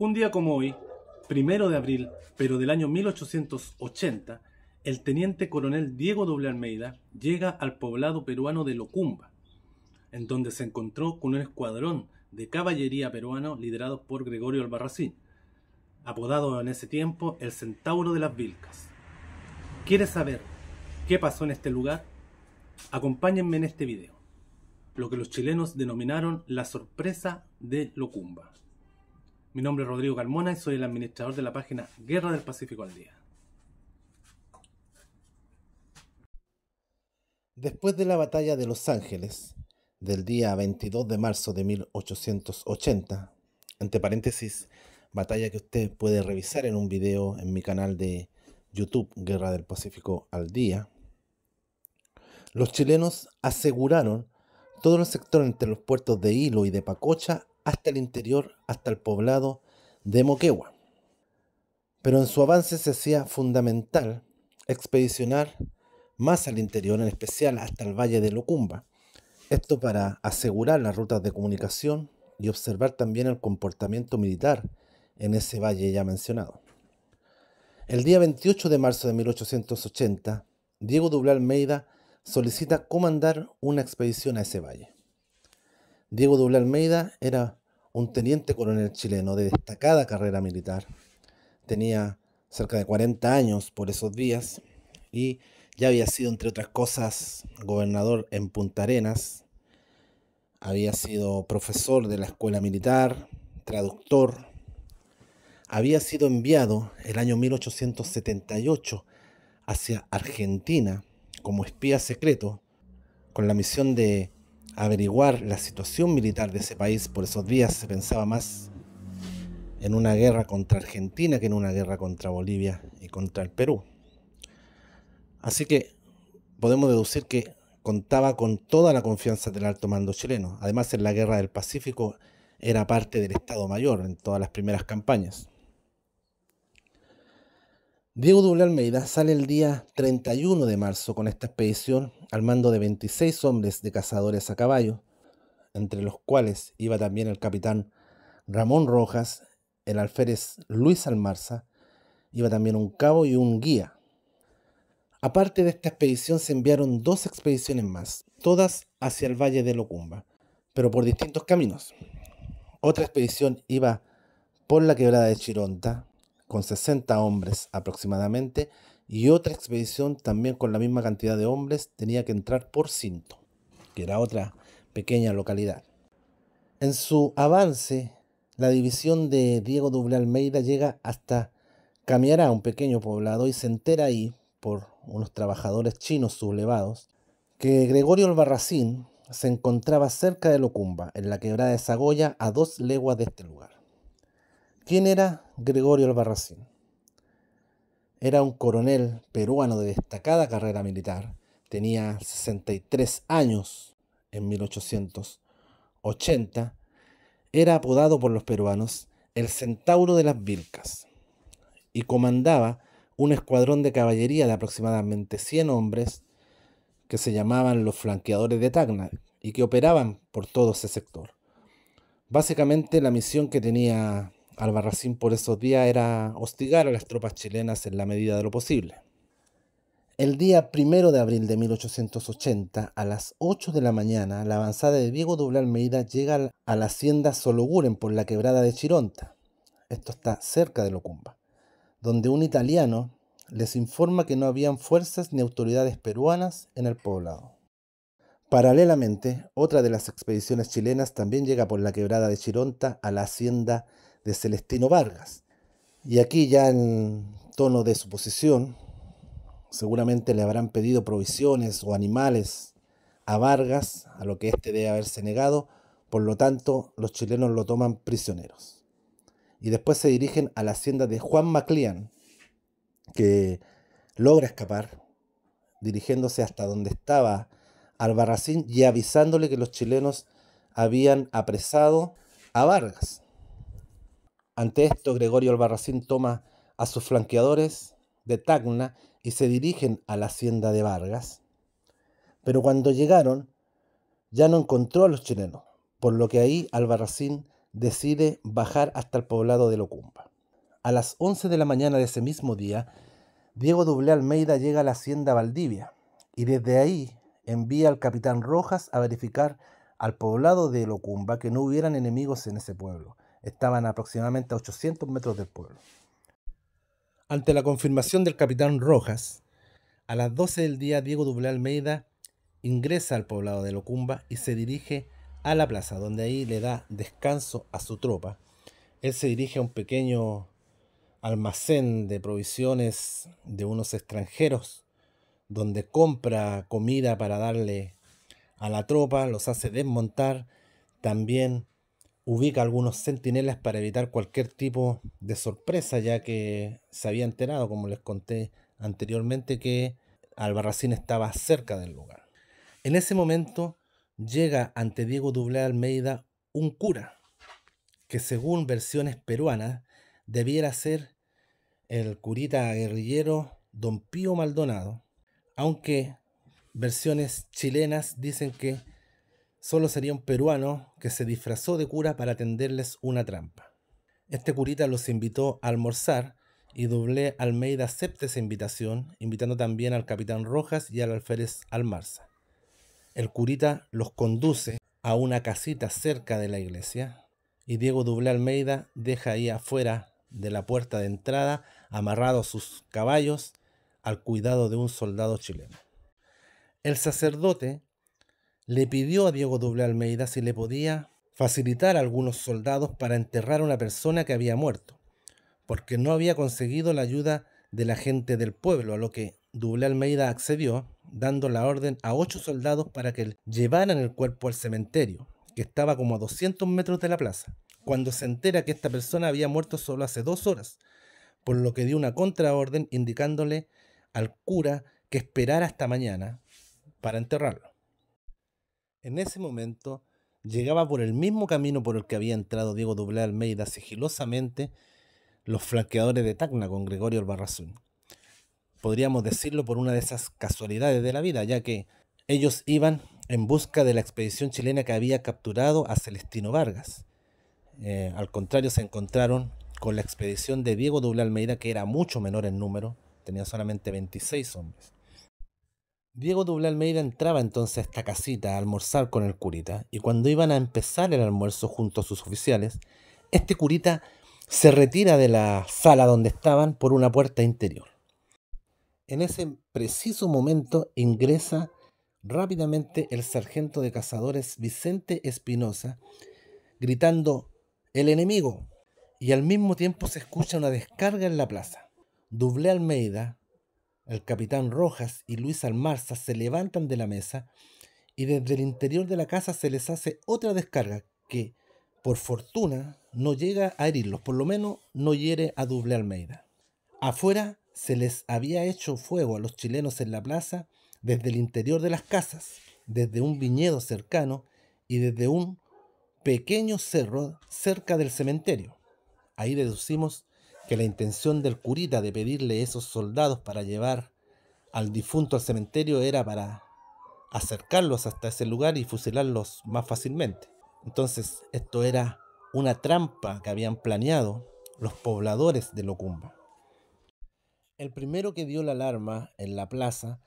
Un día como hoy, primero de abril, pero del año 1880, el teniente coronel Diego Doble Almeida llega al poblado peruano de Locumba, en donde se encontró con un escuadrón de caballería peruano liderado por Gregorio Albarracín, apodado en ese tiempo el Centauro de las Vilcas. ¿Quieres saber qué pasó en este lugar? Acompáñenme en este video, lo que los chilenos denominaron la sorpresa de Locumba. Mi nombre es Rodrigo Carmona y soy el administrador de la página Guerra del Pacífico al Día. Después de la batalla de Los Ángeles, del día 22 de marzo de 1880, entre paréntesis, batalla que usted puede revisar en un video en mi canal de YouTube Guerra del Pacífico al Día, los chilenos aseguraron todo el sector entre los puertos de Hilo y de Pacocha hasta el interior, hasta el poblado de Moquegua. Pero en su avance se hacía fundamental expedicionar más al interior, en especial hasta el valle de Locumba. Esto para asegurar las rutas de comunicación y observar también el comportamiento militar en ese valle ya mencionado. El día 28 de marzo de 1880, Diego Dublá Almeida solicita comandar una expedición a ese valle. Diego Dublá Almeida era un teniente coronel chileno de destacada carrera militar. Tenía cerca de 40 años por esos días y ya había sido, entre otras cosas, gobernador en Punta Arenas, había sido profesor de la escuela militar, traductor, había sido enviado el año 1878 hacia Argentina como espía secreto con la misión de averiguar la situación militar de ese país. Por esos días se pensaba más en una guerra contra Argentina que en una guerra contra Bolivia y contra el Perú. Así que podemos deducir que contaba con toda la confianza del alto mando chileno. Además, en la guerra del Pacífico era parte del Estado Mayor en todas las primeras campañas. Diego Doble Almeida sale el día 31 de marzo con esta expedición al mando de 26 hombres de cazadores a caballo, entre los cuales iba también el capitán Ramón Rojas, el alférez Luis Almarza, iba también un cabo y un guía. Aparte de esta expedición se enviaron dos expediciones más, todas hacia el valle de Locumba, pero por distintos caminos. Otra expedición iba por la quebrada de Chironta, con 60 hombres aproximadamente, y otra expedición también con la misma cantidad de hombres tenía que entrar por Cinto, que era otra pequeña localidad. En su avance, la división de Diego Doble Almeida llega hasta Camiará, un pequeño poblado, y se entera ahí, por unos trabajadores chinos sublevados, que Gregorio Albarracín se encontraba cerca de Locumba, en la quebrada de Sagoya, a dos leguas de este lugar. ¿Quién era Gregorio Albarracín? Era un coronel peruano de destacada carrera militar. Tenía 63 años en 1880. Era apodado por los peruanos el Centauro de las Vilcas y comandaba un escuadrón de caballería de aproximadamente 100 hombres que se llamaban los flanqueadores de Tacna y que operaban por todo ese sector. Básicamente la misión que tenía Albarracín por esos días era hostigar a las tropas chilenas en la medida de lo posible. El día primero de abril de 1880, a las 8 de la mañana, la avanzada de Diego Doble Almeida llega a la hacienda Sologuren por la quebrada de Chironta. Esto está cerca de Locumba, donde un italiano les informa que no habían fuerzas ni autoridades peruanas en el poblado. Paralelamente, otra de las expediciones chilenas también llega por la quebrada de Chironta a la hacienda de Celestino Vargas. Y aquí ya en tono de suposición, seguramente le habrán pedido provisiones o animales a Vargas, a lo que éste debe haberse negado, por lo tanto los chilenos lo toman prisioneros. Y después se dirigen a la hacienda de Juan Maclean, que logra escapar, dirigiéndose hasta donde estaba Albarracín y avisándole que los chilenos habían apresado a Vargas. Ante esto, Gregorio Albarracín toma a sus flanqueadores de Tacna y se dirigen a la hacienda de Vargas. Pero cuando llegaron, ya no encontró a los chilenos, por lo que ahí Albarracín decide bajar hasta el poblado de Locumba. A las 11 de la mañana de ese mismo día, Diego Dublé Almeida llega a la hacienda Valdivia y desde ahí envía al capitán Rojas a verificar al poblado de Locumba que no hubieran enemigos en ese pueblo, Estaban aproximadamente a 800 metros del pueblo. Ante la confirmación del capitán Rojas, a las 12 del día Diego Dublé Almeida ingresa al poblado de Locumba y se dirige a la plaza, donde ahí le da descanso a su tropa. Él se dirige a un pequeño almacén de provisiones de unos extranjeros, donde compra comida para darle a la tropa, los hace desmontar, también ubica algunos centinelas para evitar cualquier tipo de sorpresa, ya que se había enterado, como les conté anteriormente, que Albarracín estaba cerca del lugar. En ese momento llega ante Diego Dublé Almeida un cura, que según versiones peruanas debiera ser el curita guerrillero don Pío Maldonado, aunque versiones chilenas dicen que solo sería un peruano que se disfrazó de cura para tenderles una trampa. Este curita los invitó a almorzar y doble Almeida acepta esa invitación, invitando también al capitán Rojas y al alférez Almarza. El curita los conduce a una casita cerca de la iglesia y Diego Doble Almeida deja ahí afuera de la puerta de entrada amarrados sus caballos al cuidado de un soldado chileno. El sacerdote le pidió a Diego Doble Almeida si le podía facilitar a algunos soldados para enterrar a una persona que había muerto, porque no había conseguido la ayuda de la gente del pueblo, a lo que Doble Almeida accedió, dando la orden a ocho soldados para que llevaran el cuerpo al cementerio, que estaba como a 200 metros de la plaza, cuando se entera que esta persona había muerto solo hace dos horas, por lo que dio una contraorden indicándole al cura que esperara hasta mañana para enterrarlo. En ese momento llegaba por el mismo camino por el que había entrado Diego Doble Almeida sigilosamente los flanqueadores de Tacna con Gregorio Albarrazón. Podríamos decirlo por una de esas casualidades de la vida, ya que ellos iban en busca de la expedición chilena que había capturado a Celestino Vargas. Eh, al contrario, se encontraron con la expedición de Diego Doble Almeida, que era mucho menor en número, tenía solamente 26 hombres. Diego Doble Almeida entraba entonces a esta casita a almorzar con el curita, y cuando iban a empezar el almuerzo junto a sus oficiales, este curita se retira de la sala donde estaban por una puerta interior. En ese preciso momento ingresa rápidamente el sargento de cazadores Vicente Espinosa, gritando ¡El enemigo! Y al mismo tiempo se escucha una descarga en la plaza. Dublé Almeida, el capitán Rojas y Luis Almarza se levantan de la mesa y desde el interior de la casa se les hace otra descarga que, por fortuna, no llega a herirlos, por lo menos no hiere a Doble Almeida. Afuera se les había hecho fuego a los chilenos en la plaza desde el interior de las casas, desde un viñedo cercano y desde un pequeño cerro cerca del cementerio. Ahí deducimos que la intención del curita de pedirle esos soldados para llevar al difunto al cementerio era para acercarlos hasta ese lugar y fusilarlos más fácilmente. Entonces esto era una trampa que habían planeado los pobladores de Locumba. El primero que dio la alarma en la plaza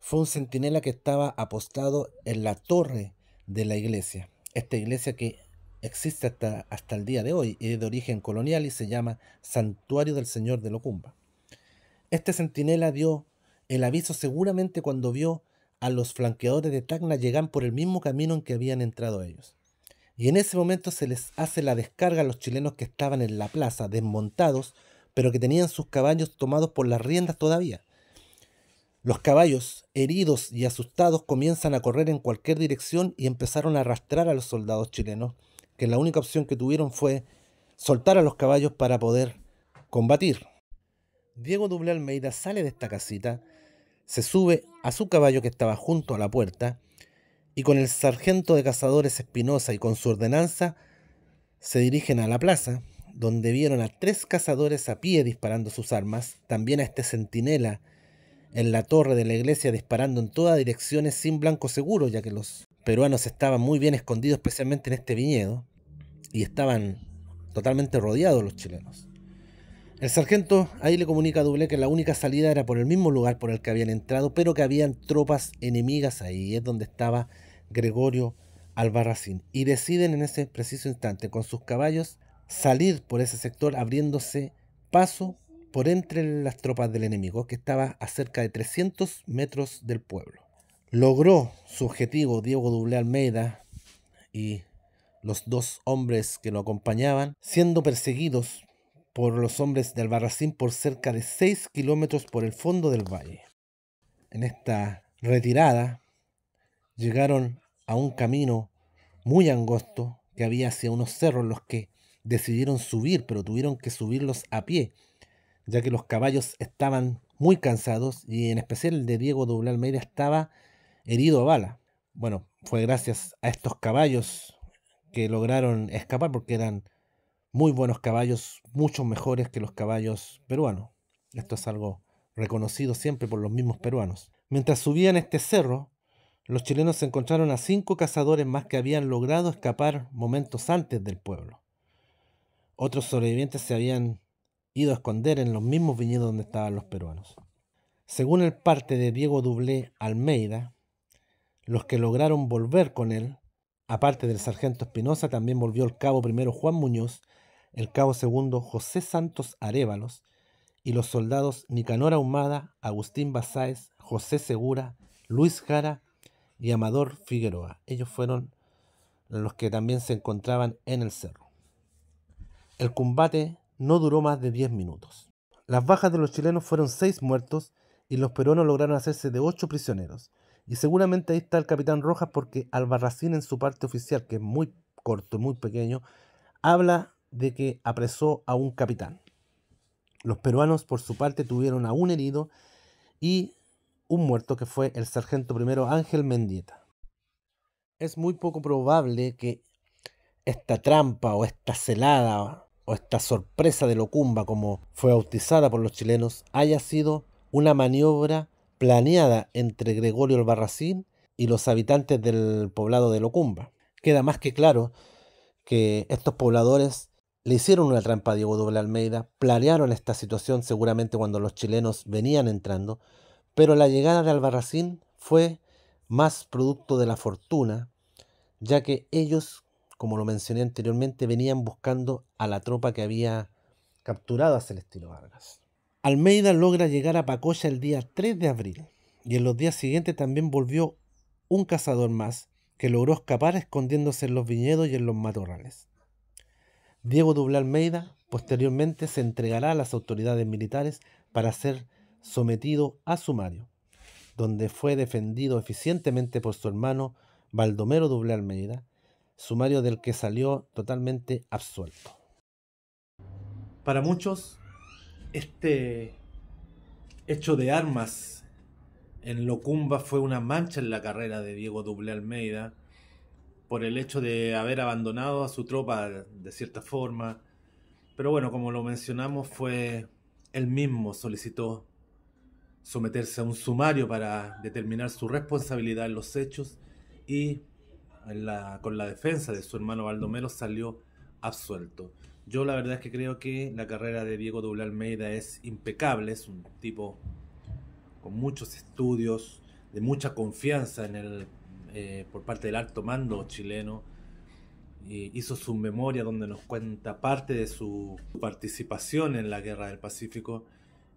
fue un centinela que estaba apostado en la torre de la iglesia. Esta iglesia que existe hasta, el día de hoy y es de origen colonial y se llama Santuario del Señor de Locumba. Este centinela dio el aviso seguramente cuando vio a los flanqueadores de Tacna llegar por el mismo camino en que habían entrado ellos. Y en ese momento se les hace la descarga a los chilenos que estaban en la plaza, desmontados, pero que tenían sus caballos tomados por las riendas todavía. Los caballos, heridos y asustados, comienzan a correr en cualquier dirección y empezaron a arrastrar a los soldados chilenos, que la única opción que tuvieron fue soltar a los caballos para poder combatir. Diego Duble Almeida sale de esta casita, se sube a su caballo que estaba junto a la puerta y con el sargento de cazadores Espinosa y con su ordenanza se dirigen a la plaza, donde vieron a tres cazadores a pie disparando sus armas, también a este centinela en la torre de la iglesia disparando en todas direcciones sin blanco seguro, ya que los peruanos estaban muy bien escondidos, especialmente en este viñedo, y estaban totalmente rodeados los chilenos. El sargento ahí le comunica a Dublé que la única salida era por el mismo lugar por el que habían entrado, pero que habían tropas enemigas ahí, es donde estaba Gregorio Albarracín. Y deciden en ese preciso instante, con sus caballos, salir por ese sector abriéndose paso por entre las tropas del enemigo, que estaba a cerca de 300 metros del pueblo. Logró su objetivo Diego Duble Almeida y los dos hombres que lo acompañaban, siendo perseguidos por los hombres de Albarracín por cerca de 6 kilómetros por el fondo del valle. En esta retirada llegaron a un camino muy angosto que había hacia unos cerros los que decidieron subir, pero tuvieron que subirlos a pie ya que los caballos estaban muy cansados y en especial el de Diego Doble Almeida estaba herido a bala. Bueno, fue gracias a estos caballos que lograron escapar porque eran muy buenos caballos, mucho mejores que los caballos peruanos. Esto es algo reconocido siempre por los mismos peruanos. Mientras subían este cerro, los chilenos encontraron a cinco cazadores más que habían logrado escapar momentos antes del pueblo. Otros sobrevivientes se habían ido a esconder en los mismos viñedos donde estaban los peruanos. Según el parte de Diego Dublé Almeida, los que lograron volver con él, aparte del sargento Espinosa, también volvió el cabo primero Juan Muñoz, el cabo segundo José Santos Arévalos y los soldados Nicanor Ahumada, Agustín Basáez, José Segura, Luis Jara y Amador Figueroa. Ellos fueron los que también se encontraban en el cerro. El combate no duró más de 10 minutos. Las bajas de los chilenos fueron 6 muertos y los peruanos lograron hacerse de 8 prisioneros. Y seguramente ahí está el capitán Rojas porque Albarracín en su parte oficial, que es muy corto, muy pequeño, habla de que apresó a un capitán. Los peruanos por su parte tuvieron a un herido y un muerto que fue el sargento primero Ángel Mendieta. Es muy poco probable que esta trampa o esta celada o esta sorpresa de Locumba, como fue bautizada por los chilenos, haya sido una maniobra planeada entre Gregorio Albarracín y los habitantes del poblado de Locumba. Queda más que claro que estos pobladores le hicieron una trampa a Diego Doble Almeida, planearon esta situación seguramente cuando los chilenos venían entrando, pero la llegada de Albarracín fue más producto de la fortuna, ya que ellos como lo mencioné anteriormente, venían buscando a la tropa que había capturado a Celestino Vargas. Almeida logra llegar a Pacoya el día 3 de abril y en los días siguientes también volvió un cazador más que logró escapar escondiéndose en los viñedos y en los matorrales. Diego Doble Almeida posteriormente se entregará a las autoridades militares para ser sometido a sumario, donde fue defendido eficientemente por su hermano Baldomero Dublé Almeida, sumario del que salió totalmente absuelto. Para muchos, este hecho de armas en Locumba fue una mancha en la carrera de Diego Duble Almeida por el hecho de haber abandonado a su tropa de cierta forma. Pero bueno, como lo mencionamos, fue él mismo solicitó someterse a un sumario para determinar su responsabilidad en los hechos y con la defensa de su hermano Baldomero salió absuelto. Yo la verdad es que creo que la carrera de Diego Doble Almeida es impecable, es un tipo con muchos estudios, de mucha confianza en el, eh, por parte del alto mando chileno. hizo su memoria donde nos cuenta parte de su participación en la Guerra del Pacífico.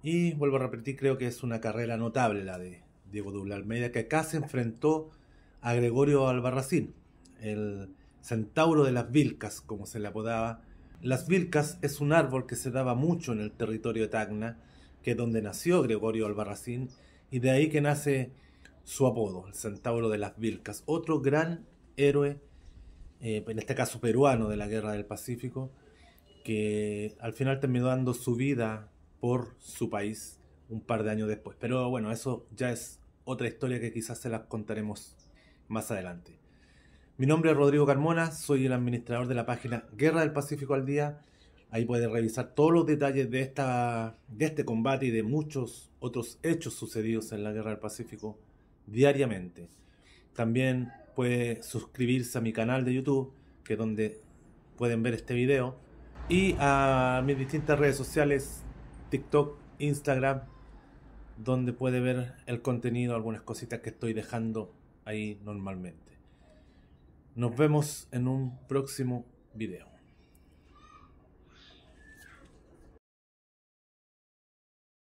Y vuelvo a repetir, creo que es una carrera notable la de Diego Doble Almeida, que acá se enfrentó a Gregorio Albarracín, el centauro de las Vilcas, como se le apodaba. Las Vilcas es un árbol que se daba mucho en el territorio de Tacna, que es donde nació Gregorio Albarracín, y de ahí que nace su apodo, el centauro de las Vilcas, otro gran héroe, eh, en este caso peruano, de la Guerra del Pacífico, que al final terminó dando su vida por su país un par de años después. Pero bueno, eso ya es otra historia que quizás se las contaremos más adelante. Mi nombre es Rodrigo Carmona, soy el administrador de la página Guerra del Pacífico al Día. Ahí puede revisar todos los detalles de, esta, de este combate y de muchos otros hechos sucedidos en la Guerra del Pacífico diariamente. También puede suscribirse a mi canal de YouTube, que es donde pueden ver este video, y a mis distintas redes sociales, TikTok, Instagram, donde puede ver el contenido, algunas cositas que estoy dejando ahí normalmente. Nos vemos en un próximo video.